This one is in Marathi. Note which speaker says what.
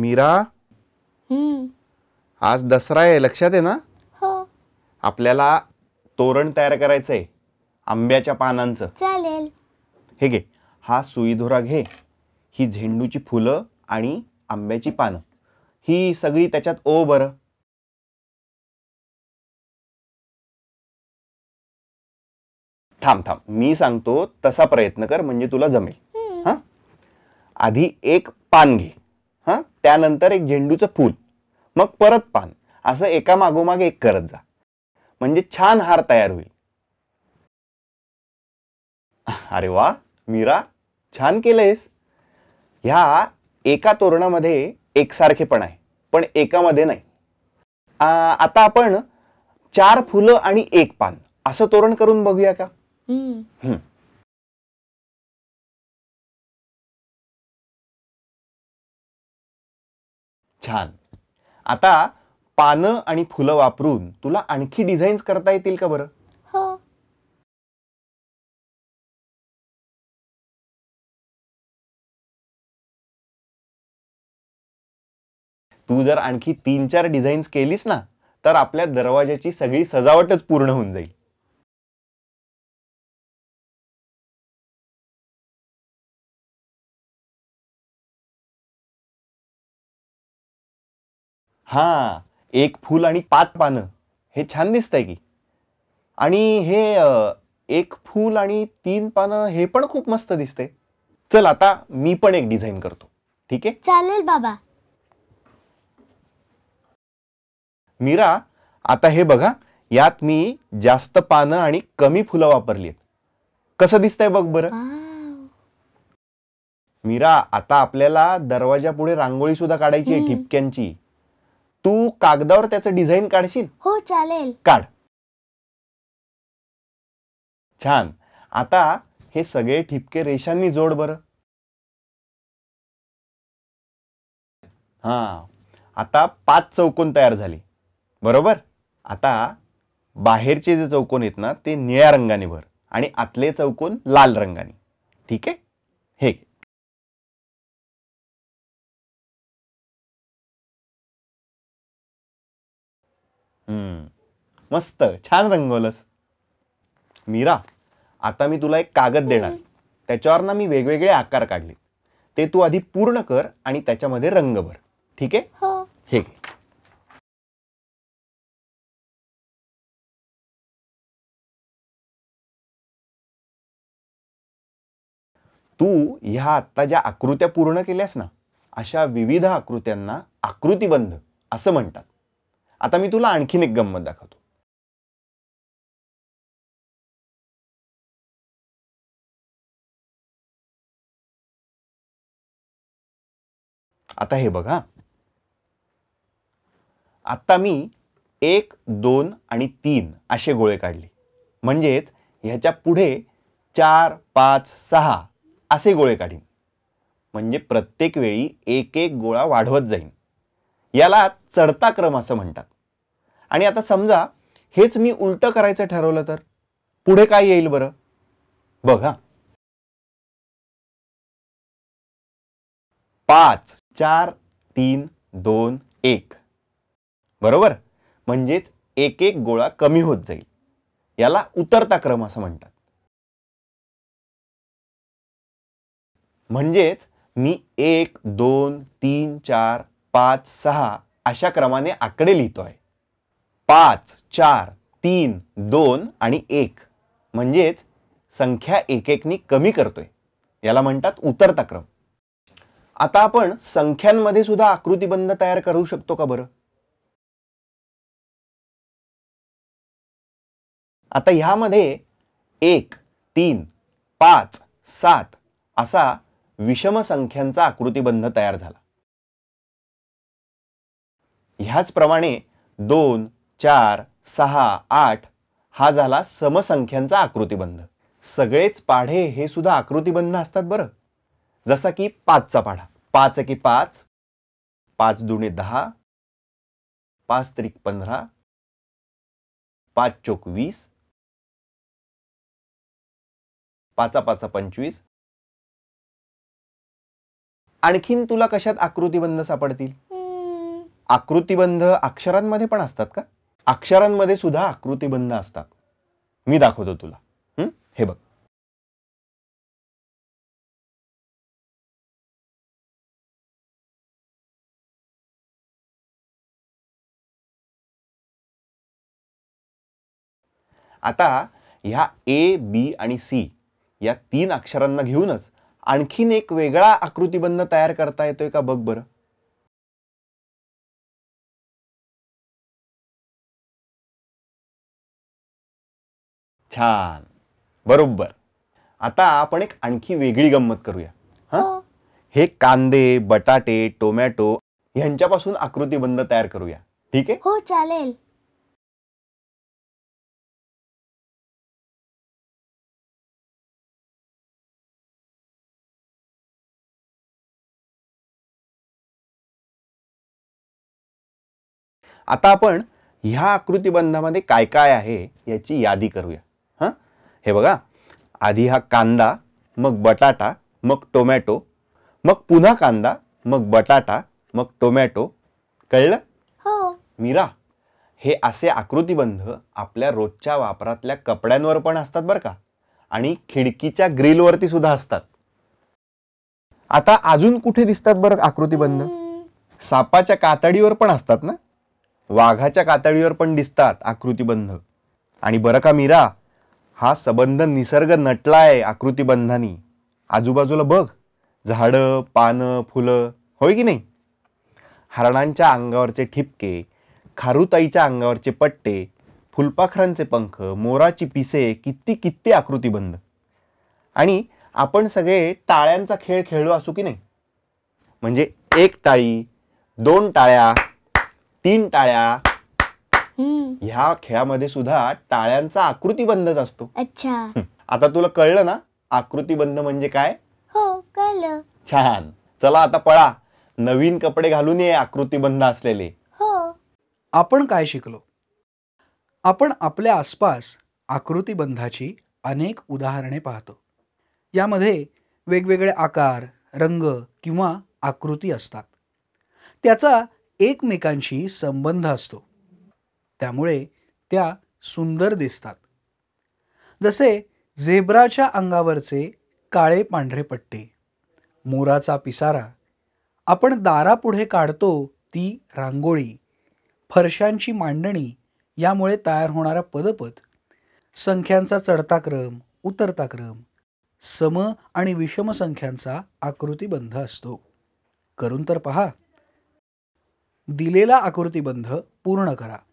Speaker 1: मीरा आज दसरा आहे लक्षात आहे ना हो. आपल्याला तोरण तयार करायचंय आंब्याच्या पानांचं चालेल हे घे हा सुईधोरा घे ही झेंडूची फुलं आणि आंब्याची पानं ही सगळी त्याच्यात ओ बर, थांब थांब मी सांगतो तसा प्रयत्न कर म्हणजे तुला जमेल हा आधी एक पान घे हां त्यानंतर एक झेंडूचं फूल मग परत पान असं एका मागोमाग एक करत जा म्हणजे छान हार तयार होईल अरे वा मीरा छान केलंयस ह्या एका तोरणामध्ये पण आहे पण एकामध्ये नाही आता आपण चार फुलं आणि एक पान असं तोरण करून बघूया का छान आता पानं आणि फुलं वापरून तुला आणखी डिझाईन्स करता येतील का बरं हो. तू जर आणखी तीन चार डिझाईन्स केलीस ना तर आपल्या दरवाजाची सगळी सजावटच पूर्ण होऊन जाईल हां एक फूल आणि पाच पानं हे छान दिसतंय की आणि हे एक फूल आणि तीन पानं हे पण खूप मस्त दिसते चल आता मी पण एक डिझाईन करतो ठीक आहे चालेल बाबा मीरा आता हे बघा यात मी जास्त पानं आणि कमी फुलं वापरली आहेत कसं दिसतंय बघ बरं मीरा आता आपल्याला दरवाजा पुढे रांगोळी सुद्धा काढायची आहे ठिपक्यांची तू कागदावर त्याचं डिझाईन काढशील हो चालेल काढ छान आता हे सगळे ठिपके रेषांनी जोड बर हा आता पाच चौकोन तयार झाले बरोबर आता बाहेरचे जे चौकोन आहेत ना ते निळ्या रंगाने भर आणि आतले चौकोन लाल रंगाने ठीक आहे हे मस्त छान रंगवलंस मीरा आता मी तुला एक कागद देणार त्याच्यावर ना मी वेगवेगळे आकार काढले ते तू आधी पूर्ण कर आणि त्याच्यामध्ये रंग भर ठीक आहे हो. हे तू ह्या आत्ता ज्या आकृत्या पूर्ण केल्यास ना अशा विविध आकृत्यांना आकृतिबंध असं म्हणतात आता मी तुला आणखीन एक गंमत दाखवतो आता हे बघा आता मी एक दोन आणि तीन असे गोळे काढले म्हणजेच ह्याच्या पुढे चार पाच सहा असे गोळे काढीन म्हणजे प्रत्येक वेळी एक एक गोळा वाढवत जाईन याला चढता क्रम असं म्हणतात आणि आता समजा हेच मी उलटं करायचं ठरवलं तर पुढे काय येईल बरं बघा पाच चार तीन दोन एक बरोबर म्हणजेच एक एक गोळा कमी होत जाईल याला उतरता क्रम असं म्हणतात म्हणजेच मी एक दोन तीन चार पाच सहा अशा क्रमाने आकडे लिहितो आहे पाच चार तीन दोन आणि एक म्हणजेच संख्या एक एकनी कमी करतोय याला म्हणतात उतरता क्रम आता आपण संख्यांमध्ये सुद्धा आकृतीबंध तयार करू शकतो का बरं आता ह्यामध्ये एक तीन पाच सात असा विषम संख्यांचा आकृतीबंध तयार झाला ह्याचप्रमाणे दोन चार सहा आठ हा झाला समसंख्यांचा आकृतिबंध सगळेच पाढे हे सुद्धा आकृतिबंध असतात बरं जसा की पाचचा पाढा पाच की पाच पाच दुणे दहा पाच त्रिक पंधरा
Speaker 2: पाच चोक वीस
Speaker 1: पाचा पाचा पंचवीस आणखीन तुला कशात आकृतिबंध सापडतील आकृतिबंध अक्षरांमध्ये पण असतात का अक्षरांमध्ये सुद्धा आकृतीबंध असतात मी दाखवतो तुला हे बघ आता ह्या ए बी आणि सी या तीन अक्षरांना घेऊनच आणखीन एक वेगळा आकृतीबंध तयार करता येतोय का बघ बरं छान बरोबर आता आपण एक आणखी वेगळी गंमत करूया हा हे कांदे बटाटे टोमॅटो ह्यांच्यापासून आकृतीबंध तयार करूया ठीक आहे हो चालेल आता आपण ह्या आकृतीबंधामध्ये काय काय आहे याची यादी करूया हे बघा आधी हा कांदा मग बटाटा मग टोमॅटो मग पुन्हा कांदा मग बटाटा मग टोमॅटो कळलं हो मीरा हे असे आकृतीबंध आपल्या रोजच्या वापरातल्या कपड्यांवर पण असतात बरं का आणि खिडकीच्या ग्रिलवरती सुद्धा असतात आता अजून कुठे दिसतात बरं आकृतीबंध सापाच्या कातडीवर पण असतात ना वाघाच्या कातडीवर पण दिसतात आकृतीबंध आणि बरं का मीरा हा संबंध निसर्ग नटलाय आकृतीबंधानी आजूबाजूला बघ झाडं पानं फुलं होय की नाही हरणांच्या अंगावरचे ठिपके खारुताईच्या अंगावरचे पट्टे फुलपाखरांचे पंख मोराची पिसे किती किती आकृतीबंध आणि आपण सगळे टाळ्यांचा खेळ खेळलो असू की नाही म्हणजे एक टाळी दोन टाळ्या तीन टाळ्या ह्या खेळामध्ये सुद्धा टाळ्यांचा आकृतीबंधच असतो अच्छा आता तुला कळलं ना आकृतीबंध म्हणजे काय
Speaker 2: हो कळलं
Speaker 1: छान चला आता पळा नवीन कपडे घालून ये आकृतीबंध असलेले हो आपण काय शिकलो आपण आपल्या आसपास आकृतीबंधाची अनेक उदाहरणे पाहतो यामध्ये वेगवेगळे आकार रंग किंवा आकृती असतात त्याचा एकमेकांशी संबंध असतो त्यामुळे त्या सुंदर दिसतात जसे झेब्राच्या अंगावरचे काळे पांढरे पट्टे मोराचा पिसारा आपण दारापुढे काढतो ती रांगोळी फरशांची मांडणी यामुळे तयार होणारा पदपद संख्यांचा चढता क्रम उतरता क्रम सम आणि विषम संख्यांचा आकृतीबंध असतो करून तर पहा दिलेला आकृतीबंध पूर्ण करा